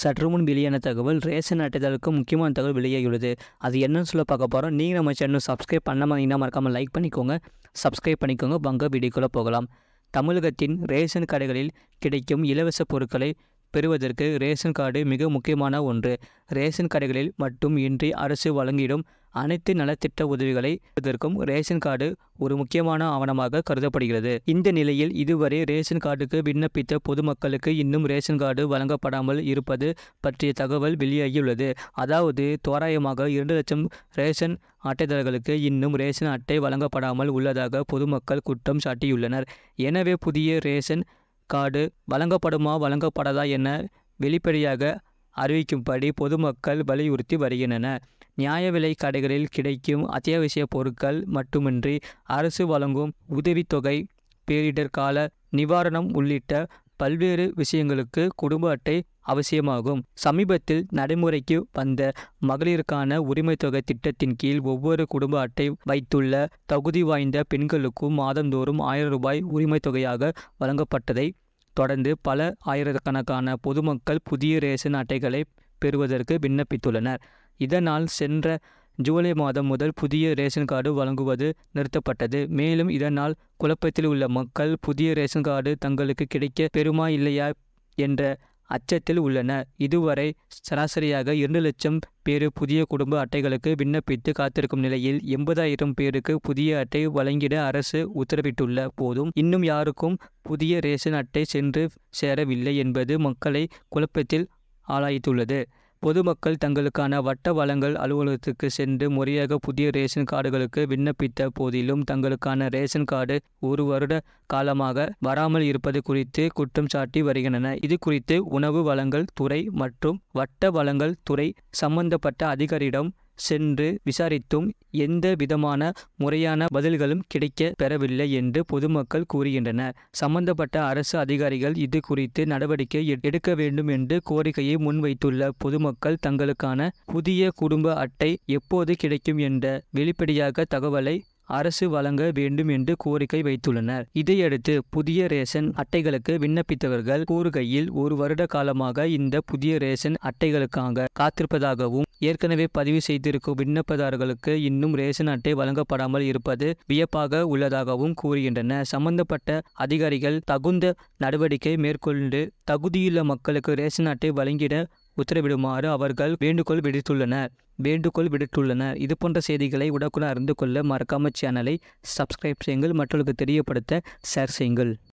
சற்று முன் வெளியான தகவல் ரேஷன் அட்டைதலுக்கு முக்கியமான தகவல் வெளியாகியுள்ளது அது என்னன்னு சொல்ல பார்க்க போகிறோம் நீங்கள் நம்ம சேனல் சப்ஸ்கிரைப் பண்ண மாதிரினா மறக்காமல் லைக் பண்ணிக்கோங்க சப்ஸ்கிரைப் பண்ணிக்கோங்க பங்க வீடியோக்குள்ளே போகலாம் தமிழகத்தின் ரேஷன் கடைகளில் கிடைக்கும் இலவச பொருட்களை பெறுவதற்கு ரேஷன் கார்டு மிக முக்கியமான ஒன்று ரேஷன் கடைகளில் மட்டும் இன்றி அரசு வழங்கிடும் அனைத்து நலத்திட்ட உதவிகளை பெறுவதற்கும் ரேஷன் கார்டு ஒரு முக்கியமான ஆவணமாக கருதப்படுகிறது இந்த நிலையில் இதுவரை ரேஷன் கார்டுக்கு விண்ணப்பித்த பொதுமக்களுக்கு இன்னும் ரேஷன் கார்டு வழங்கப்படாமல் இருப்பது பற்றிய தகவல் வெளியாகியுள்ளது அதாவது தோராயமாக இரண்டு லட்சம் ரேஷன் அட்டைதாரர்களுக்கு இன்னும் ரேஷன் அட்டை வழங்கப்படாமல் உள்ளதாக பொதுமக்கள் குற்றம் சாட்டியுள்ளனர் எனவே புதிய ரேஷன் கார்டு வழங்கப்படுமா வழங்கப்படாதா என வெளிப்படையாக அறிவிக்கும்படி பொதுமக்கள் வலியுறுத்தி வருகின்றனர் நியாய விலை கடைகளில் கிடைக்கும் அத்தியாவசிய பொருட்கள் மட்டுமின்றி அரசு வழங்கும் உதவித்தொகை பேரிடர் கால நிவாரணம் உள்ளிட்ட பல்வேறு விஷயங்களுக்கு குடும்ப அட்டை அவசியமாகும் சமீபத்தில் நடைமுறைக்கு வந்த மகளிருக்கான உரிமைத்தொகை திட்டத்தின் கீழ் ஒவ்வொரு குடும்ப அட்டை வைத்துள்ள தகுதி வாய்ந்த பெண்களுக்கும் மாதந்தோறும் ஆயிரம் ரூபாய் உரிமைத்தொகையாக வழங்கப்பட்டதை தொடர்ந்து பல ஆயிரக்கணக்கான பொதுமக்கள் புதிய ரேஷன் அட்டைகளை பெறுவதற்கு விண்ணப்பித்துள்ளனர் இதனால் சென்ற ஜூலை மாதம் முதல் புதிய ரேஷன் கார்டு வழங்குவது நிறுத்தப்பட்டது மேலும் இதனால் குழப்பத்தில் உள்ள மக்கள் புதிய ரேஷன் கார்டு தங்களுக்கு கிடைக்க பெறுமா இல்லையா என்ற அச்சத்தில் உள்ளன இதுவரை சராசரியாக இரண்டு லட்சம் பேர் புதிய குடும்ப அட்டைகளுக்கு விண்ணப்பித்து காத்திருக்கும் நிலையில் எண்பதாயிரம் பேருக்கு புதிய அட்டை வழங்கிட அரசு உத்தரவிட்டுள்ள போதும் இன்னும் யாருக்கும் புதிய ரேஷன் அட்டை சென்று சேரவில்லை என்பது மக்களை குழப்பத்தில் ஆளாய்த்துள்ளது பொதுமக்கள் தங்களுக்கான வட்ட வளங்கள் அலுவலகத்துக்கு சென்று முறையாக புதிய ரேஷன் கார்டுகளுக்கு விண்ணப்பித்த போதிலும் தங்களுக்கான ரேஷன் கார்டு ஒரு வருட காலமாக வராமல் இருப்பது குறித்து குற்றம் சாட்டி வருகின்றன இது குறித்து உணவு வளங்கள் துறை மற்றும் வட்ட வளங்கள் துறை சம்பந்தப்பட்ட அதிகாரியிடம் சென்று விசாரித்தும் எந்த விதமான முறையான பதில்களும் கிடைக்க பெறவில்லை என்று பொதுமக்கள் கூறுகின்றனர் சம்பந்தப்பட்ட அரசு அதிகாரிகள் இது குறித்து நடவடிக்கை எடுக்க வேண்டும் என்று கோரிக்கையை முன்வைத்துள்ள பொதுமக்கள் தங்களுக்கான புதிய குடும்ப அட்டை எப்போது கிடைக்கும் என்ற வெளிப்படையாக தகவலை அரசு வழங்க வேண்டும் என்று கோரிக்கை வைத்துள்ளனர் இதையடுத்து புதிய ரேஷன் அட்டைகளுக்கு விண்ணப்பித்தவர்கள் கூறுகையில் ஒரு வருட காலமாக இந்த புதிய ரேஷன் அட்டைகளுக்காக காத்திருப்பதாகவும் ஏற்கனவே பதிவு செய்திருக்கும் விண்ணப்பதாரர்களுக்கு இன்னும் ரேஷன் அட்டை வழங்கப்படாமல் இருப்பது வியப்பாக உள்ளதாகவும் கூறுகின்றன சம்பந்தப்பட்ட அதிகாரிகள் தகுந்த நடவடிக்கை மேற்கொண்டு தகுதியுள்ள மக்களுக்கு ரேஷன் அட்டை வழங்கிட உத்தரவிடுமாறு அவர்கள் வேண்டுகோள் விடுத்துள்ளனர் வேண்டுகோள் விடுத்துள்ளனர் இது போன்ற செய்திகளை உடக்குடன் அறிந்து கொள்ள மறக்காம சேனலை சப்ஸ்கிரைப் செய்யுங்கள் மற்றவர்களுக்கு தெரியப்படுத்த ஷேர் செய்யுங்கள்